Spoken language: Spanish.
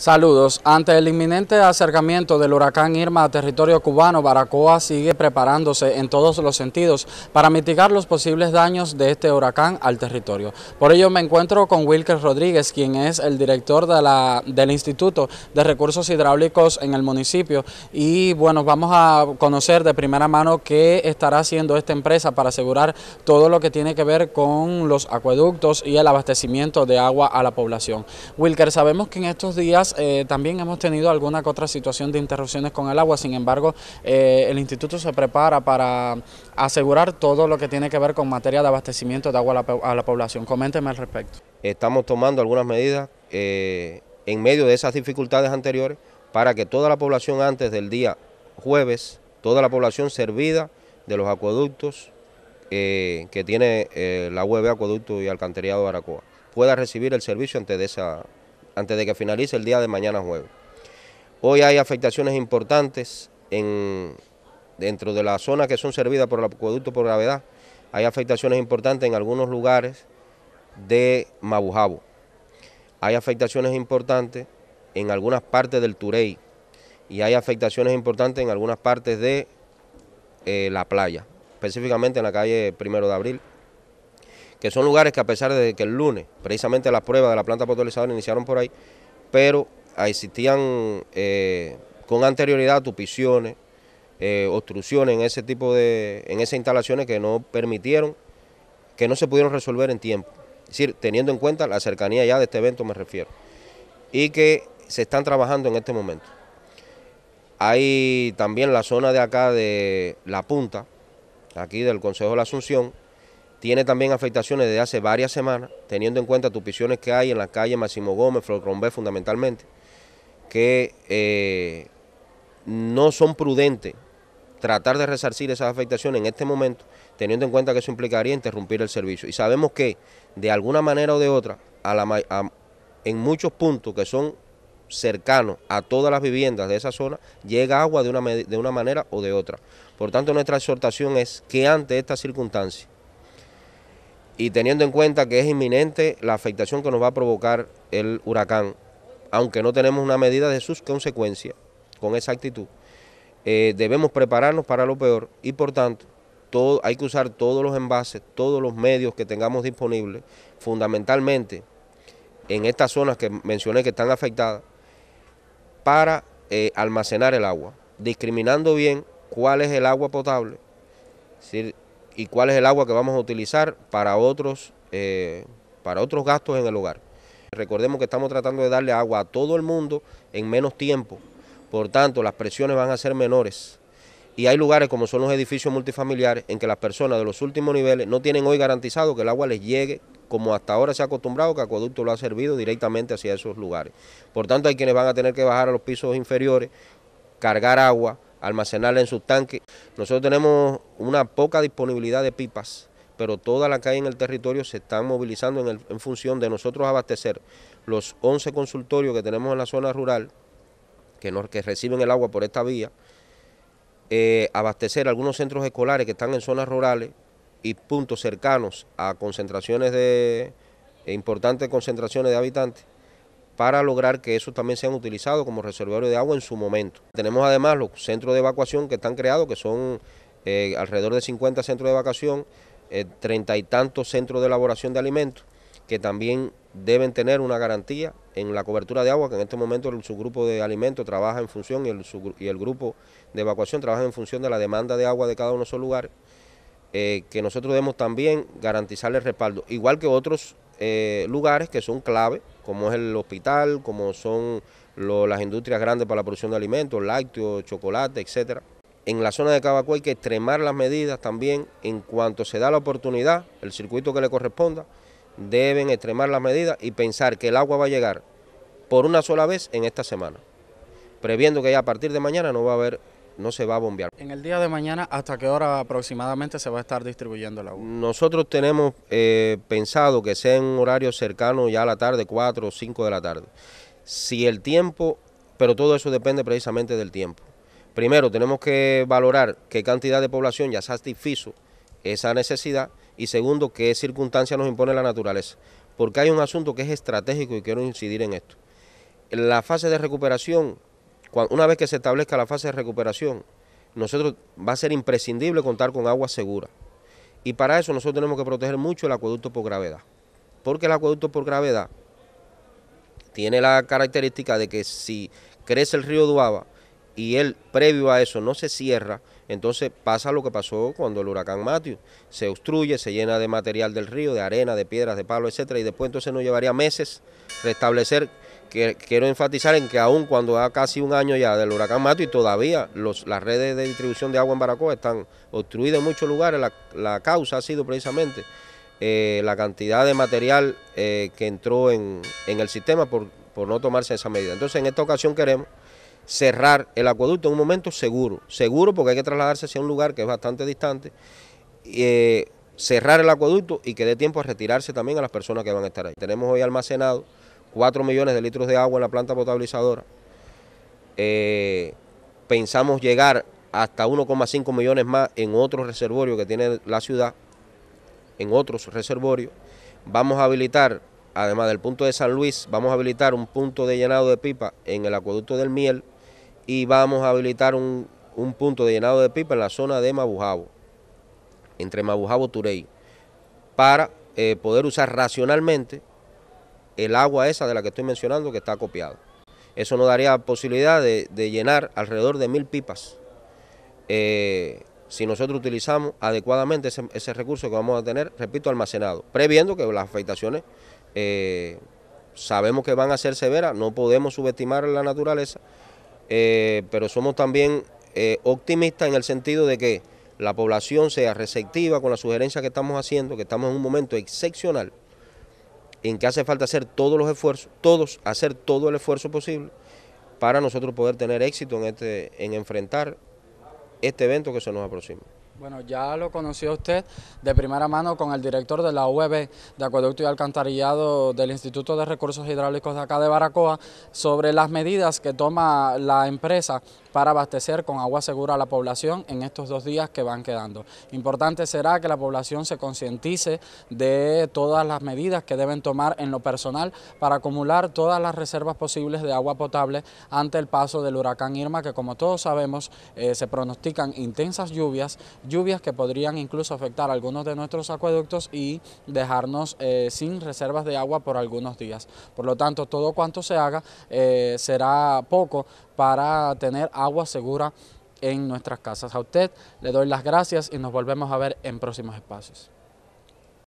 Saludos. Ante el inminente acercamiento del huracán Irma a territorio cubano, Baracoa sigue preparándose en todos los sentidos para mitigar los posibles daños de este huracán al territorio. Por ello me encuentro con Wilker Rodríguez, quien es el director de la, del Instituto de Recursos Hidráulicos en el municipio. Y bueno, vamos a conocer de primera mano qué estará haciendo esta empresa para asegurar todo lo que tiene que ver con los acueductos y el abastecimiento de agua a la población. Wilker, sabemos que en estos días eh, también hemos tenido alguna que otra situación de interrupciones con el agua, sin embargo, eh, el instituto se prepara para asegurar todo lo que tiene que ver con materia de abastecimiento de agua a la, población. Coménteme al respecto. Estamos tomando algunas medidas eh, en medio de esas dificultades anteriores para que toda la población antes del día jueves, toda la población servida de los acueductos que tiene la UEB Acueducto y Alcantarillado de Baracoa, pueda recibir el servicio antes de esa antes de que finalice el día de mañana jueves. Hoy hay afectaciones importantes en, dentro de la zona que son servidas por el acueducto por gravedad. Hay afectaciones importantes en algunos lugares de Mabujabo. Hay afectaciones importantes en algunas partes del Turey y hay afectaciones importantes en algunas partes de eh, la playa, específicamente en la calle Primero de Abril que son lugares que a pesar de que el lunes, precisamente las pruebas de la planta potabilizadora iniciaron por ahí, pero existían eh, con anterioridad tupiciones, eh, obstrucciones en ese tipo de, en esas instalaciones que no permitieron, que no se pudieron resolver en tiempo. Es decir, teniendo en cuenta la cercanía ya de este evento me refiero, y que se están trabajando en este momento. Hay también la zona de acá de La Punta, aquí del Consejo de la Asunción, tiene también afectaciones desde hace varias semanas, teniendo en cuenta tus pisiones que hay en la calle Máximo Gómez, Flor fundamentalmente, que eh, no son prudentes tratar de resarcir esas afectaciones en este momento, teniendo en cuenta que eso implicaría interrumpir el servicio. Y sabemos que, de alguna manera o de otra, en muchos puntos que son cercanos a todas las viviendas de esa zona, llega agua de una, de una manera o de otra. Por tanto, nuestra exhortación es que ante esta circunstancia, y teniendo en cuenta que es inminente la afectación que nos va a provocar el huracán, aunque no tenemos una medida de sus consecuencias con esa actitud, eh, debemos prepararnos para lo peor y por tanto hay que usar todos los envases, todos los medios que tengamos disponibles, fundamentalmente en estas zonas que mencioné que están afectadas, para eh, almacenar el agua, discriminando bien cuál es el agua potable, es decir, y cuál es el agua que vamos a utilizar para otros, eh, para otros gastos en el hogar. Recordemos que estamos tratando de darle agua a todo el mundo en menos tiempo, por tanto las presiones van a ser menores. Y hay lugares como son los edificios multifamiliares en que las personas de los últimos niveles no tienen hoy garantizado que el agua les llegue como hasta ahora se ha acostumbrado que Acueducto lo ha servido directamente hacia esos lugares. Por tanto hay quienes van a tener que bajar a los pisos inferiores, cargar agua, Almacenar en sus tanques. Nosotros tenemos una poca disponibilidad de pipas, pero toda la que hay en el territorio se está movilizando en, función de nosotros abastecer los 11 consultorios que tenemos en la zona rural, que, reciben el agua por esta vía, eh, abastecer algunos centros escolares que están en zonas rurales y puntos cercanos a concentraciones de e importantes concentraciones de habitantes para lograr que esos también sean utilizados como reservorio de agua en su momento. Tenemos además los centros de evacuación que están creados, que son eh, alrededor de 50 centros de evacuación, eh, treinta y tantos centros de elaboración de alimentos, que también deben tener una garantía en la cobertura de agua, que en este momento el subgrupo de alimentos trabaja en función y el, grupo de evacuación trabaja en función de la demanda de agua de cada uno de esos lugares, eh, que nosotros debemos también garantizarle respaldo, igual que otros lugares que son clave como es el hospital, como son las industrias grandes para la producción de alimentos, lácteos, chocolate, etcétera. En la zona de Cabaco hay que extremar las medidas también en cuanto se da la oportunidad, el circuito que le corresponda, deben extremar las medidas y pensar que el agua va a llegar por una sola vez en esta semana, previendo que ya a partir de mañana no va a haber no se va a bombear. En el día de mañana, ¿hasta qué hora aproximadamente se va a estar distribuyendo el agua? Nosotros tenemos eh, pensado que sea en un horario cercano ya a la tarde, 4 o 5 de la tarde. Si el tiempo, pero todo eso depende precisamente del tiempo. Primero tenemos que valorar qué cantidad de población ya satisfizo esa necesidad y segundo, qué circunstancia nos impone la naturaleza. Porque hay un asunto que es estratégico y quiero incidir en esto. La fase de recuperación una vez que se establezca la fase de recuperación, nosotros va a ser imprescindible contar con agua segura. Y para eso nosotros tenemos que proteger mucho el acueducto por gravedad. Porque el acueducto por gravedad tiene la característica de que si crece el río Duaba y él previo a eso no se cierra, entonces pasa lo que pasó cuando el huracán Matthew se obstruye, se llena de material del río, de arena, de piedras, de palo etcétera, y después entonces nos llevaría meses restablecer quiero enfatizar en que aún cuando ha casi un año ya del huracán Mato y todavía las redes de distribución de agua en Baracoa están obstruidas en muchos lugares, la, causa ha sido precisamente eh, la cantidad de material eh, que entró en, el sistema por, no tomarse esa medida. Entonces en esta ocasión queremos cerrar el acueducto en un momento seguro, seguro porque hay que trasladarse hacia un lugar que es bastante distante, eh, cerrar el acueducto y que dé tiempo a retirarse también a las personas que van a estar ahí. Tenemos hoy almacenado 4 millones de litros de agua en la planta potabilizadora. Eh, pensamos llegar hasta 1,5 millones más en otro reservorio que tiene la ciudad, en otros reservorios. Vamos a habilitar, además del punto de San Luis, vamos a habilitar un punto de llenado de pipa en el acueducto del Miel y vamos a habilitar un, punto de llenado de pipa en la zona de Mabujabo, entre Mabujabo y Turey, para eh, poder usar racionalmente el agua esa de la que estoy mencionando que está copiada. Eso nos daría posibilidad de, llenar alrededor de mil pipas eh, si nosotros utilizamos adecuadamente ese, recurso que vamos a tener, repito, almacenado, previendo que las afectaciones eh, sabemos que van a ser severas, no podemos subestimar la naturaleza, eh, pero somos también optimistas en el sentido de que la población sea receptiva con la sugerencia que estamos haciendo, que estamos en un momento excepcional en que hace falta hacer todos los esfuerzos, todos, hacer todo el esfuerzo posible para nosotros poder tener éxito en, este, en enfrentar este evento que se nos aproxima. Bueno, ya lo conoció usted de primera mano con el director de la UEB de Acueducto y Alcantarillado del Instituto de Recursos Hidráulicos de acá de Baracoa sobre las medidas que toma la empresa para abastecer con agua segura a la población en estos dos días que van quedando. Importante será que la población se concientice de todas las medidas que deben tomar en lo personal para acumular todas las reservas posibles de agua potable ante el paso del huracán Irma, que como todos sabemos eh, se pronostican intensas lluvias, lluvias que podrían incluso afectar algunos de nuestros acueductos y dejarnos eh, sin reservas de agua por algunos días. Por lo tanto, todo cuanto se haga eh, será poco para tener agua segura en nuestras casas. A usted le doy las gracias y nos volvemos a ver en próximos espacios.